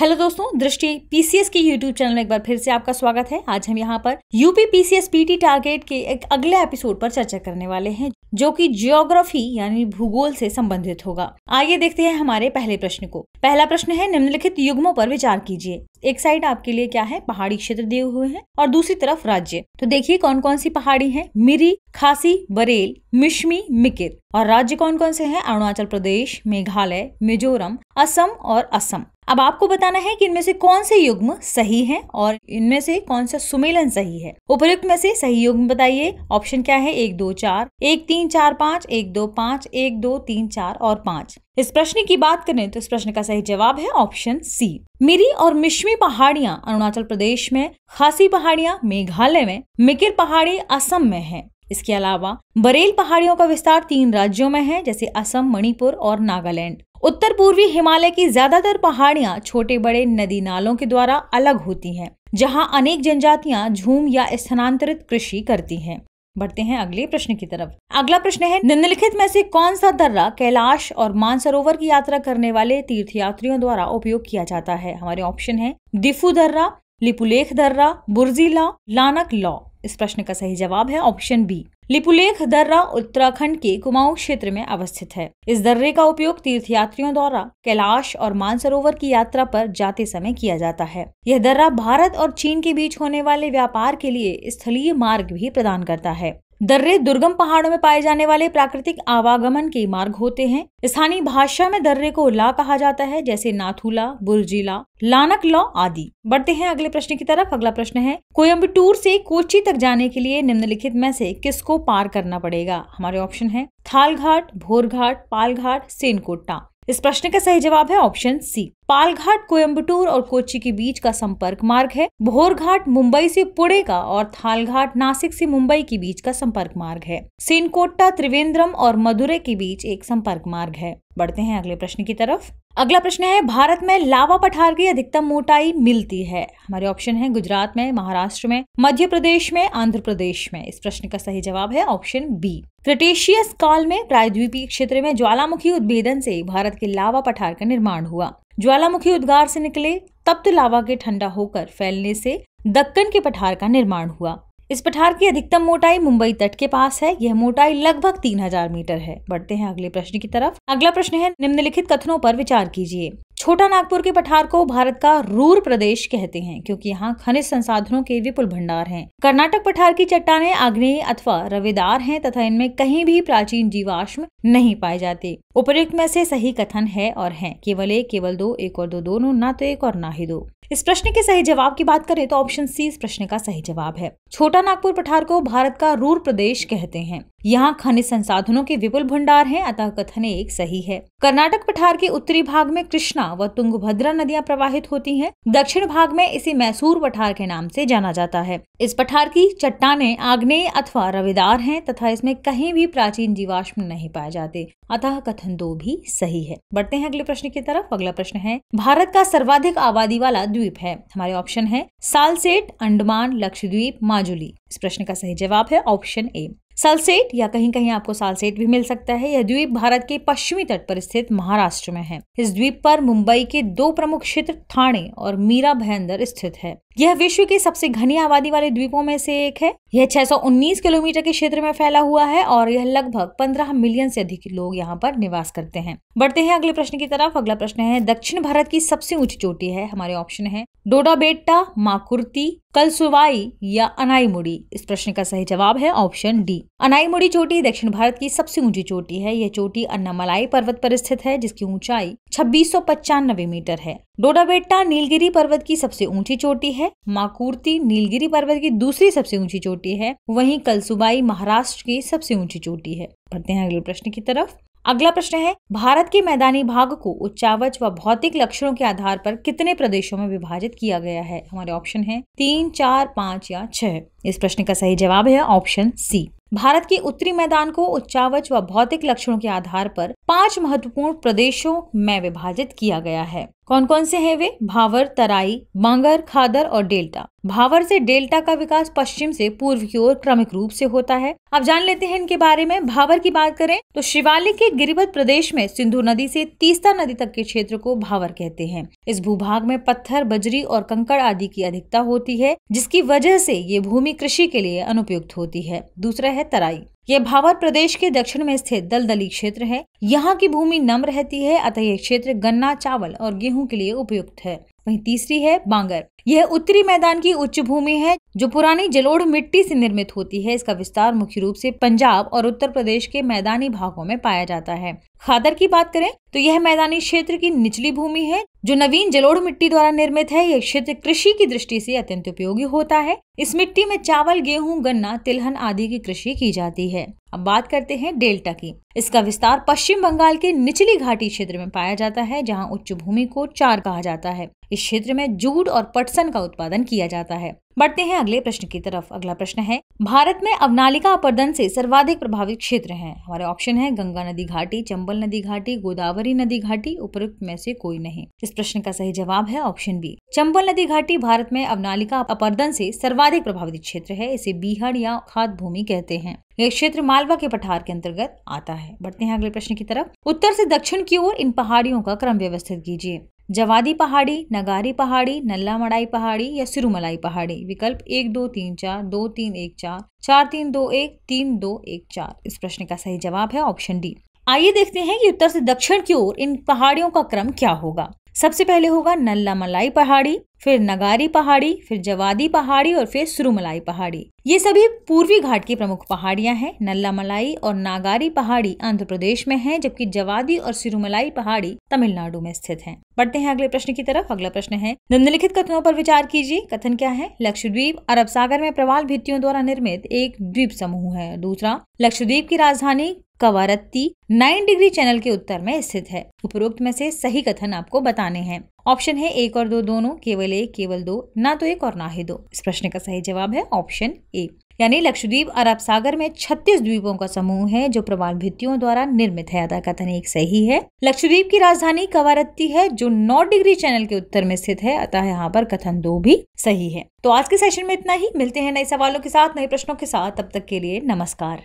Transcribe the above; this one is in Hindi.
हेलो दोस्तों दृष्टि पीसीएस के यूट्यूब चैनल में एक बार फिर से आपका स्वागत है आज हम यहाँ पर यूपी पीसीएस पीटी टारगेट के एक अगले एपिसोड पर चर्चा करने वाले हैं जो कि जियोग्राफी यानी भूगोल से संबंधित होगा आइए देखते हैं हमारे पहले प्रश्न को पहला प्रश्न है निम्नलिखित युग्मों पर विचार कीजिए एक साइड आपके लिए क्या है पहाड़ी क्षेत्र दिए हुए हैं और दूसरी तरफ राज्य तो देखिए कौन कौन सी पहाड़ी है मिरी खासी बरेल मिश्मी मिकिर और राज्य कौन कौन से हैं अरुणाचल प्रदेश मेघालय मिजोरम असम और असम अब आपको बताना है कि इनमें से कौन से युग्म सही हैं और इनमें से कौन सा सुमेलन सही है उपयुक्त में से सही युग्म बताइए ऑप्शन क्या है एक दो चार एक तीन चार पाँच एक दो पाँच एक दो तीन चार और पाँच इस प्रश्न की बात करें तो इस प्रश्न का सही जवाब है ऑप्शन सी मिरी और मिश्मी पहाड़ियाँ अरुणाचल प्रदेश में खासी पहाड़ियाँ मेघालय में मिकिर पहाड़ी असम में है इसके अलावा बरेल पहाड़ियों का विस्तार तीन राज्यों में है जैसे असम मणिपुर और नागालैंड उत्तर पूर्वी हिमालय की ज्यादातर पहाड़ियां छोटे बड़े नदी नालों के द्वारा अलग होती हैं जहां अनेक जनजातियां झूम या स्थानांतरित कृषि करती हैं बढ़ते हैं अगले प्रश्न की तरफ अगला प्रश्न है निम्नलिखित में से कौन सा दर्रा कैलाश और मानसरोवर की यात्रा करने वाले तीर्थयात्रियों द्वारा उपयोग किया जाता है हमारे ऑप्शन है दिफू दर्रा लिपुलेख दर्रा बुर्जिला लानक लॉ इस प्रश्न का सही जवाब है ऑप्शन बी लिपुलेख दर्रा उत्तराखंड के कुमाऊं क्षेत्र में अवस्थित है इस दर्रे का उपयोग तीर्थयात्रियों द्वारा कैलाश और मानसरोवर की यात्रा पर जाते समय किया जाता है यह दर्रा भारत और चीन के बीच होने वाले व्यापार के लिए स्थलीय मार्ग भी प्रदान करता है दर्रे दुर्गम पहाड़ों में पाए जाने वाले प्राकृतिक आवागमन के मार्ग होते हैं स्थानीय भाषा में दर्रे को ला कहा जाता है जैसे नाथुला बुरजिला लानक लॉ आदि बढ़ते हैं अगले प्रश्न की तरफ अगला प्रश्न है कोयम्बटूर से कोची तक जाने के लिए निम्नलिखित में से किसको पार करना पड़ेगा हमारे ऑप्शन है थालघाट भोरघाट पालघाट सेनकोट्टा इस प्रश्न का सही जवाब है ऑप्शन सी पालघाट कोयम्बटूर और कोची के बीच का संपर्क मार्ग है भोरघाट मुंबई से पुणे का और थालघाट नासिक से मुंबई के बीच का संपर्क मार्ग है सेनकोट्टा त्रिवेंद्रम और मदुरे के बीच एक संपर्क मार्ग है बढ़ते हैं अगले प्रश्न की तरफ अगला प्रश्न है भारत में लावा पठार की अधिकतम मोटाई मिलती है हमारे ऑप्शन है गुजरात में महाराष्ट्र में मध्य प्रदेश में आंध्र प्रदेश में इस प्रश्न का सही जवाब है ऑप्शन बी क्रिटेशियस काल में प्रायद्वीपीय क्षेत्र में ज्वालामुखी उद्भेदन से भारत के लावा पठार का निर्माण हुआ ज्वालामुखी उद्गार से निकले तप्त लावा के ठंडा होकर फैलने से दक्कन के पठार का निर्माण हुआ इस पठार की अधिकतम मोटाई मुंबई तट के पास है यह मोटाई लगभग 3000 मीटर है बढ़ते हैं अगले प्रश्न की तरफ अगला प्रश्न है निम्नलिखित कथनों पर विचार कीजिए छोटा नागपुर के पठार को भारत का रूर प्रदेश कहते हैं क्योंकि यहाँ खनिज संसाधनों के विपुल भंडार हैं। कर्नाटक पठार की चट्टाने आग्नेय अथवा रवेदार हैं तथा इनमें कहीं भी प्राचीन जीवाश्म नहीं पाए जाते उपयुक्त में से सही कथन है और है केवल एक केवल दो एक और दो दोनों ना तो एक और ना ही दो इस प्रश्न के सही जवाब की बात करें तो ऑप्शन सी इस प्रश्न का सही जवाब है छोटा नागपुर पठार को भारत का रूर प्रदेश कहते हैं यहाँ खनिज संसाधनों के विपुल भंडार हैं अतः कथन एक सही है कर्नाटक पठार के उत्तरी भाग में कृष्णा व तुंगभद्रा नदियाँ प्रवाहित होती हैं। दक्षिण भाग में इसे मैसूर पठार के नाम से जाना जाता है इस पठार की चट्टाने आग्नेय अथवा रविदार हैं तथा इसमें कहीं भी प्राचीन जीवाश्म नहीं पाए जाते अतः कथन दो भी सही है बढ़ते हैं अगले प्रश्न की तरफ अगला प्रश्न है भारत का सर्वाधिक आबादी वाला द्वीप है हमारे ऑप्शन है सालसेट अंडमान लक्षद्वीप माजुली इस प्रश्न का सही जवाब है ऑप्शन ए सालसेट या कहीं कहीं आपको सालसेट भी मिल सकता है यह द्वीप भारत के पश्चिमी तट पर स्थित महाराष्ट्र में है इस द्वीप पर मुंबई के दो प्रमुख क्षेत्र थाने और मीरा भयंदर स्थित है यह विश्व की सबसे घनी आबादी वाले द्वीपों में से एक है यह 619 किलोमीटर के क्षेत्र में फैला हुआ है और यह लगभग 15 मिलियन से अधिक लोग यहाँ पर निवास करते हैं बढ़ते हैं अगले प्रश्न की तरफ अगला प्रश्न है दक्षिण भारत की सबसे ऊंची चोटी है हमारे ऑप्शन है डोडा बेट्टा माकुर्ती कलसुवाई या अनाईमुड़ी इस प्रश्न का सही जवाब है ऑप्शन डी अनाईमुड़ी चोटी दक्षिण भारत की सबसे ऊंची चोटी है यह चोटी अन्नामलाई पर्वत पर स्थित है जिसकी ऊंचाई छब्बीस मीटर है डोडाबेट्टा नीलगिरी पर्वत की सबसे ऊंची चोटी है माकूर्ति नीलगिरी पर्वत की दूसरी सबसे ऊंची चोटी है वहीं कलसुबाई महाराष्ट्र की सबसे ऊंची चोटी है बढ़ते हैं अगले प्रश्न की तरफ अगला प्रश्न है भारत के मैदानी भाग को उच्चावच व भौतिक लक्षणों के आधार पर कितने प्रदेशों में विभाजित किया गया है हमारे ऑप्शन है तीन चार पाँच या छह इस प्रश्न का सही जवाब है ऑप्शन सी भारत के उत्तरी मैदान को उच्चावच व भौतिक लक्षणों के आधार पर पांच महत्वपूर्ण प्रदेशों में विभाजित किया गया है कौन कौन से हैं वे भावर तराई बांगर खादर और डेल्टा भावर से डेल्टा का विकास पश्चिम से पूर्व की ओर क्रमिक रूप से होता है अब जान लेते हैं इनके बारे में भावर की बात करें तो शिवालिक के गिरिवत प्रदेश में सिंधु नदी से तीस्ता नदी तक के क्षेत्र को भावर कहते हैं इस भूभाग में पत्थर बजरी और कंकड़ आदि की अधिकता होती है जिसकी वजह से ये भूमि कृषि के लिए अनुपयुक्त होती है दूसरा है तराई यह भावर प्रदेश के दक्षिण में स्थित दलदली क्षेत्र है यहाँ की भूमि नम रहती है अतः यह क्षेत्र गन्ना चावल और गेहूं के लिए उपयुक्त है वहीं तीसरी है बांगर यह उत्तरी मैदान की उच्च भूमि है जो पुरानी जलोढ़ मिट्टी से निर्मित होती है इसका विस्तार मुख्य रूप से पंजाब और उत्तर प्रदेश के मैदानी भागों में पाया जाता है खादर की बात करें तो यह मैदानी क्षेत्र की निचली भूमि है जो नवीन जलोढ़ मिट्टी द्वारा निर्मित है यह क्षेत्र कृषि की दृष्टि से अत्यंत उपयोगी होता है इस मिट्टी में चावल गेहूं गन्ना तिलहन आदि की कृषि की जाती है अब बात करते हैं डेल्टा की इसका विस्तार पश्चिम बंगाल के निचली घाटी क्षेत्र में पाया जाता है जहाँ उच्च भूमि को चार कहा जाता है इस क्षेत्र में जूट और पटसन का उत्पादन किया जाता है बढ़ते हैं अगले प्रश्न की तरफ अगला प्रश्न है भारत में अवनालिका अपरदन से सर्वाधिक प्रभावित क्षेत्र हैं हमारे ऑप्शन है गंगा नदी घाटी चंबल नदी घाटी गोदावरी नदी घाटी उपरुक्त में से कोई नहीं इस प्रश्न का सही जवाब है ऑप्शन बी चंबल नदी घाटी भारत में अवनालिका अपर्दन से सर्वाधिक प्रभावित क्षेत्र है इसे बीहड़ या खाद भूमि कहते हैं यह क्षेत्र मालवा के पठार के अंतर्गत आता है बढ़ते हैं अगले प्रश्न की तरफ उत्तर से दक्षिण की ओर इन पहाड़ियों का क्रम व्यवस्थित कीजिए जवादी पहाड़ी नगारी पहाड़ी नल्ला मड़ाई पहाड़ी या सिरुमलाई पहाड़ी विकल्प एक दो तीन चार दो तीन एक चार चार तीन दो एक तीन दो एक चार इस प्रश्न का सही जवाब है ऑप्शन डी आइए देखते हैं कि उत्तर से दक्षिण की ओर इन पहाड़ियों का क्रम क्या होगा सबसे पहले होगा नल्ला मलाई पहाड़ी फिर नगारी पहाड़ी फिर जवादी पहाड़ी और फिर सुरुमलाई पहाड़ी ये सभी पूर्वी घाट की प्रमुख पहाड़ियां हैं नल्ला मलाई और नागारी पहाड़ी आंध्र प्रदेश में है जबकि जवादी और सिरुमलाई पहाड़ी तमिलनाडु में स्थित है बढ़ते हैं अगले प्रश्न की तरफ अगला प्रश्न है निम्नलिखित कथनों पर विचार कीजिए कथन क्या है लक्षद्वीप अरब सागर में प्रवाल भित्तियों द्वारा निर्मित एक द्वीप समूह है दूसरा लक्षद्वीप की राजधानी कवारत्ती नाइन डिग्री चैनल के उत्तर में स्थित है उपरोक्त में से सही कथन आपको बताने हैं ऑप्शन है एक और दो दोनों केवल एक केवल दो ना तो एक और ना ही दो इस प्रश्न का सही जवाब है ऑप्शन ए यानी लक्षद्वीप अरब सागर में 36 द्वीपों का समूह है जो प्रवाल भित्तियों द्वारा निर्मित है अदा कथन एक सही है लक्षद्वीप की राजधानी कवारत्ती है जो 9 डिग्री चैनल के उत्तर में स्थित है अतः यहाँ पर कथन दो भी सही है तो आज के सेशन में इतना ही मिलते हैं नए सवालों के साथ नए प्रश्नों के साथ तब तक के लिए नमस्कार